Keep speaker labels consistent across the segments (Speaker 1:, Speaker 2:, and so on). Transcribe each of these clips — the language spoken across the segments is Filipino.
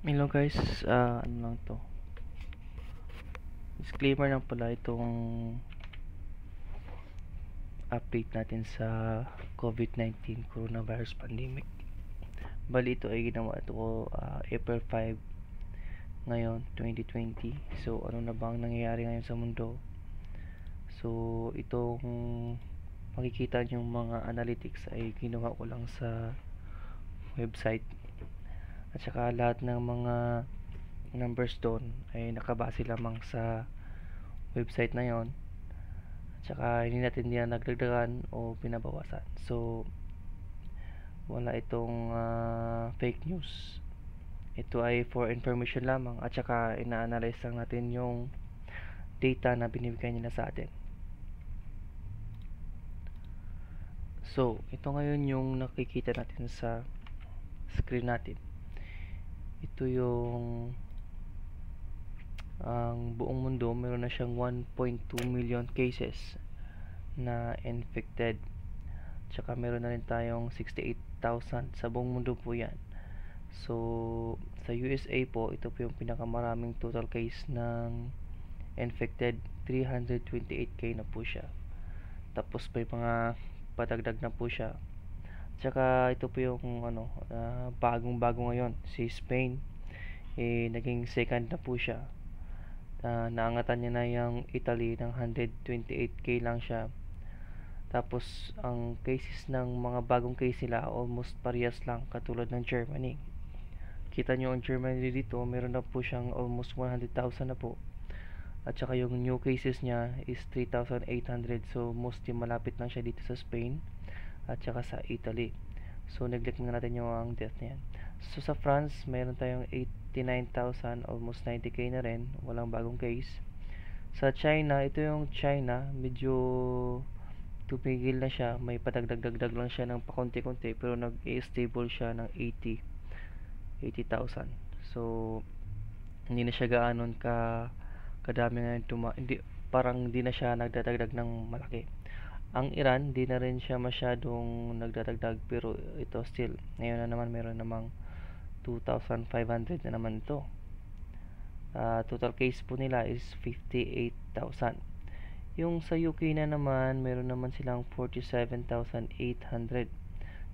Speaker 1: Hello guys, uh, ano lang to Disclaimer lang pala itong update natin sa COVID-19 coronavirus pandemic Bali ito ay ginawa ito ko uh, ah, April 5 ngayon 2020 So ano na ba ang nangyayari ngayon sa mundo So itong makikita yung mga analytics ay ginawa ko lang sa website at saka lahat ng mga numbers doon ay nakabase lamang sa website na yon at saka hindi natin niya nagdagdagan o pinabawasan so wala itong uh, fake news ito ay for information lamang at saka ina-analyze lang natin yung data na binibigay nila sa atin so ito ngayon yung nakikita natin sa screen natin ito yung ang buong mundo meron na siyang 1.2 million cases na infected tsaka meron na rin tayong 68,000 sa buong mundo po yan so sa USA po ito po yung pinakamaraming total case ng infected 328k na po siya tapos may mga patagdag na po siya Tsaka ito po yung ano, uh, ah, bagong-bago ngayon, si Spain. Eh, naging second na po siya. Uh, naangatan niya na yung Italy ng 128k lang siya. Tapos ang cases ng mga bagong case nila almost parehas lang katulad ng Germany. Kita niyo ang Germany dito, meron na po siyang almost 100,000 na po. At saka yung new cases niya is 3,800 so mostly malapit lang siya dito sa Spain at saka sa Italy. So, neglect na natin yung ang death na yan. So, sa France, meron tayong 89,000, almost 90k na rin. Walang bagong case. Sa China, ito yung China, medyo tumigil na siya. May padagdagdagdag lang siya ng pakunti-kunti, pero nag-stable siya ng 80. 80,000. So, hindi na siya gaano ka kadami ngayon tuma hindi parang hindi na siya nagdadagdag ng malaki ang Iran, di na rin siya masyadong nagdadagdag pero ito still, ngayon na naman meron namang 2,500 na naman ito. Uh, total case po nila is 58,000. Yung sa UK na naman, meron naman silang 47,800.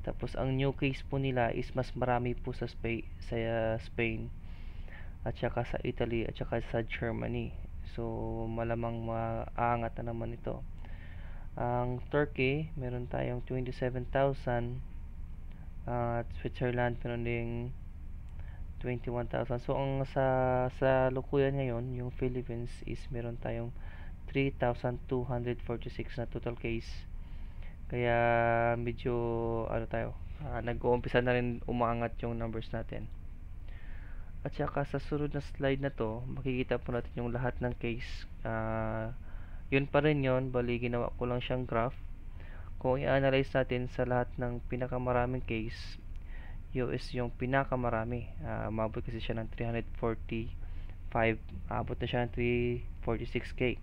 Speaker 1: Tapos ang new case po nila is mas marami po sa Spain, sa ah, Spain at saka sa Italy at saka sa Germany. So malamang maangat na naman ito ang Turkey meron tayong 27,000 ah, at Switzerland meron ding 21,000 so ang sa sa lukuyan ngayon yung Philippines is meron tayong 3,246 na total case kaya medyo ano tayo uh, nag-uumpisa na rin umaangat yung numbers natin at saka sa sunod na slide na to makikita po natin yung lahat ng case uh, yun pa rin yun bali ginawa ko lang siyang graph kung i-analyze natin sa lahat ng pinakamaraming case U is yung pinakamarami uh, umabot kasi siya ng 345 abot na siya ng 346k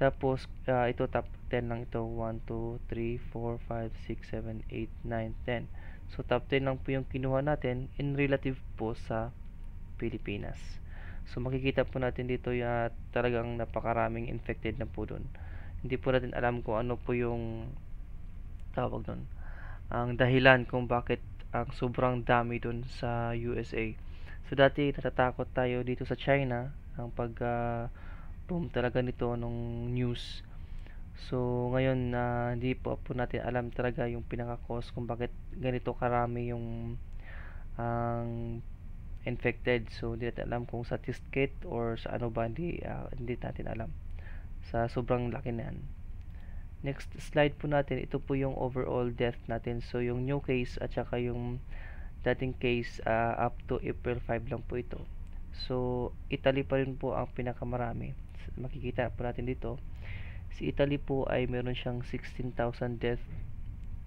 Speaker 1: tapos uh, ito top 10 lang ito 1, 2, 3, 4, 5, 6, 7, 8, 9, 10 so top 10 lang po yung kinuha natin in relative po sa Pilipinas So makikita po natin dito ya talagang napakaraming infected na po doon. Hindi po natin alam kung ano po yung tawag doon. Ang dahilan kung bakit ang sobrang dami doon sa USA. So dati natatakot tayo dito sa China ang pag uh, boom talaga nito nung news. So, ngayon, uh, hindi po po natin alam talaga yung pinaka-cause kung bakit ganito karami yung ang uh, infected so hindi natin alam kung sa test kit or sa ano ba hindi, uh, hindi natin alam sa sobrang laki na yan next slide po natin ito po yung overall death natin so yung new case at saka yung dating case uh, up to April 5 lang po ito so Italy pa rin po ang pinakamarami makikita po natin dito si Italy po ay meron siyang 16,000 death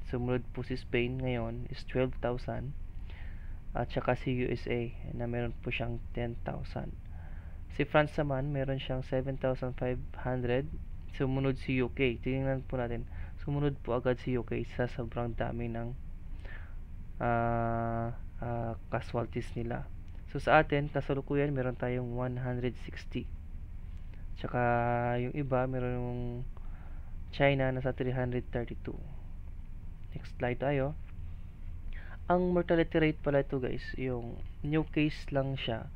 Speaker 1: sumunod po si Spain ngayon is 12,000 at saka si USA na meron po siyang 10,000. Si France naman, meron siyang 7,500. Sumunod si UK. Tingnan po natin. Sumunod po agad si UK sa sobrang dami ng uh, uh, casualties nila. So sa atin, kasalukuyan, meron tayong 160. Tsaka yung iba, meron yung China nasa 332. Next slide tayo. Ang mortality rate pala ito guys, yung new case lang siya.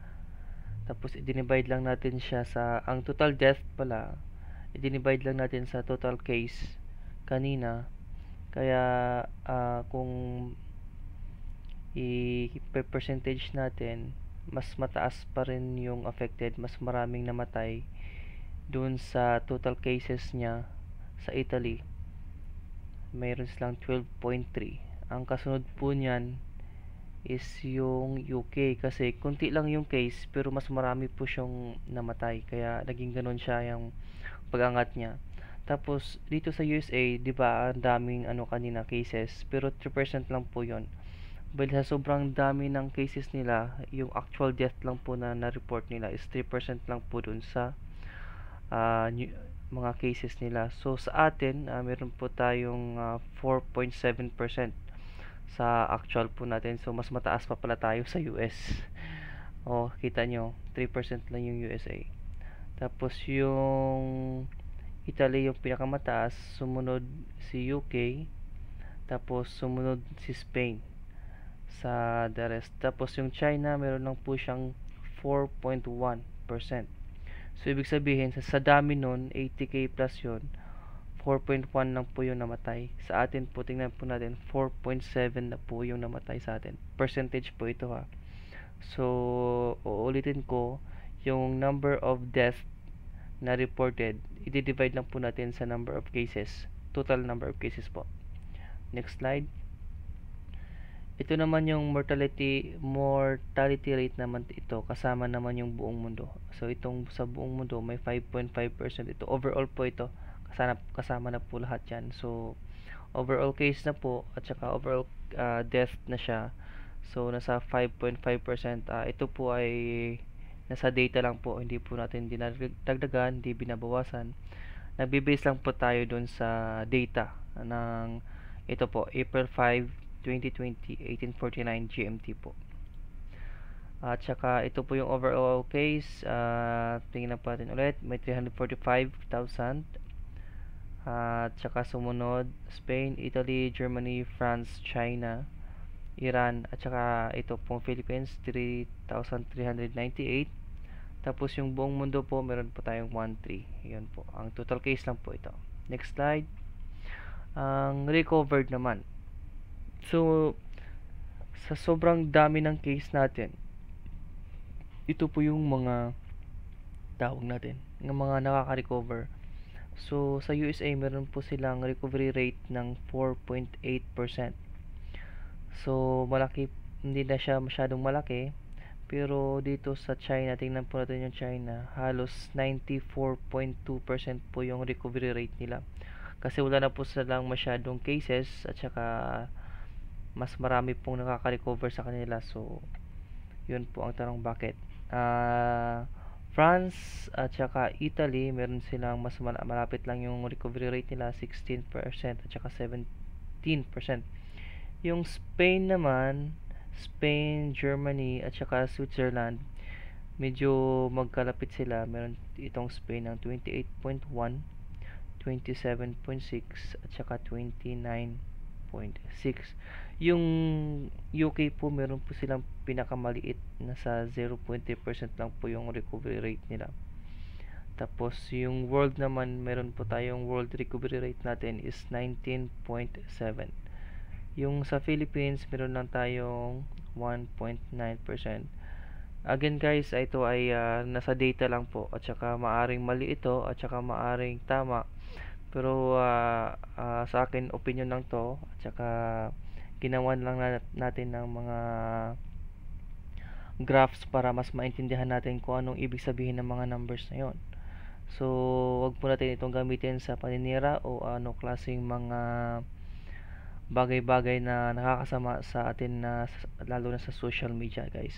Speaker 1: Tapos i-divide lang natin siya sa, ang total death pala, i-divide lang natin sa total case kanina. Kaya uh, kung i-percentage natin, mas mataas pa rin yung affected, mas maraming namatay dun sa total cases niya sa Italy. Mayroon silang 12.3 ang kasunod po niyan is yung UK kasi kunti lang yung case pero mas marami po siyang namatay kaya naging ganun siya yung pagangat niya tapos dito sa USA 'di ba ang daming ano kanina cases pero 3% lang po 'yon Bali sa sobrang dami ng cases nila, yung actual death lang po na na-report nila is 3% lang po dun sa uh, new, mga cases nila. So sa atin, uh, meron po tayong uh, ah, 4.7% sa actual po natin. So, mas mataas pa pala tayo sa US. O, oh, kita nyo, 3% lang yung USA. Tapos, yung Italy yung pinakamataas. Sumunod si UK. Tapos, sumunod si Spain sa the rest. Tapos, yung China, meron lang po siyang 4.1%. So, ibig sabihin, sa, dami nun, 80k plus yun, 4.1 lang po yung namatay. Sa atin po, tingnan po natin, 4.7 na po yung namatay sa atin. Percentage po ito ha. So, uulitin ko, yung number of death na reported, i-divide lang po natin sa number of cases. Total number of cases po. Next slide. Ito naman yung mortality mortality rate naman ito kasama naman yung buong mundo. So itong sa buong mundo may 5.5% ito. Overall po ito kasama, kasama na po lahat yan. So, overall case na po at saka overall uh, death na siya. So, nasa 5.5%. Uh, ah, ito po ay nasa data lang po. Hindi po natin dinagdagan, hindi binabawasan. Nagbibase lang po tayo dun sa data ng ito po, April 5, 2020, 1849 GMT po. At saka ito po yung overall case. Uh, tingnan natin ulit. May 345,000 at saka sumunod Spain, Italy, Germany, France, China, Iran at saka ito pong Philippines 3,398 tapos yung buong mundo po meron po tayong 1,3 yun po ang total case lang po ito next slide ang recovered naman so sa sobrang dami ng case natin ito po yung mga tawag natin ng mga nakaka-recover So, sa USA, meron po silang recovery rate ng 4.8%. So, malaki, hindi na siya masyadong malaki. Pero, dito sa China, tingnan po natin yung China, halos 94.2% po yung recovery rate nila. Kasi wala na po silang masyadong cases at saka mas marami pong nakaka-recover sa kanila. So, yun po ang tanong bakit. Ah... Uh, France at saka Italy, meron silang mas malapit lang yung recovery rate nila 16% at saka 17%. Yung Spain naman, Spain, Germany at saka Switzerland, medyo magkalapit sila. Meron itong Spain ng 28.1, 27.6 at saka 29.6. Yung UK po, meron po silang pinakamaliit na sa 0.3% lang po yung recovery rate nila. Tapos, yung world naman, meron po tayong world recovery rate natin is 19.7. Yung sa Philippines, meron lang tayong 1.9%. Again guys, ito ay uh, nasa data lang po. At saka maaring mali ito, at saka maaring tama. Pero uh, uh, sa akin, opinion lang to. At saka ginawan lang natin ng mga graphs para mas maintindihan natin kung anong ibig sabihin ng mga numbers na yon. So, wag po natin itong gamitin sa paninira o ano klaseng mga bagay-bagay na nakakasama sa atin na lalo na sa social media, guys.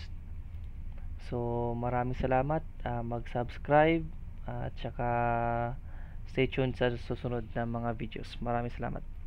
Speaker 1: So, maraming salamat. Uh, mag-subscribe uh, at saka stay tuned sa susunod na mga videos. Maraming salamat.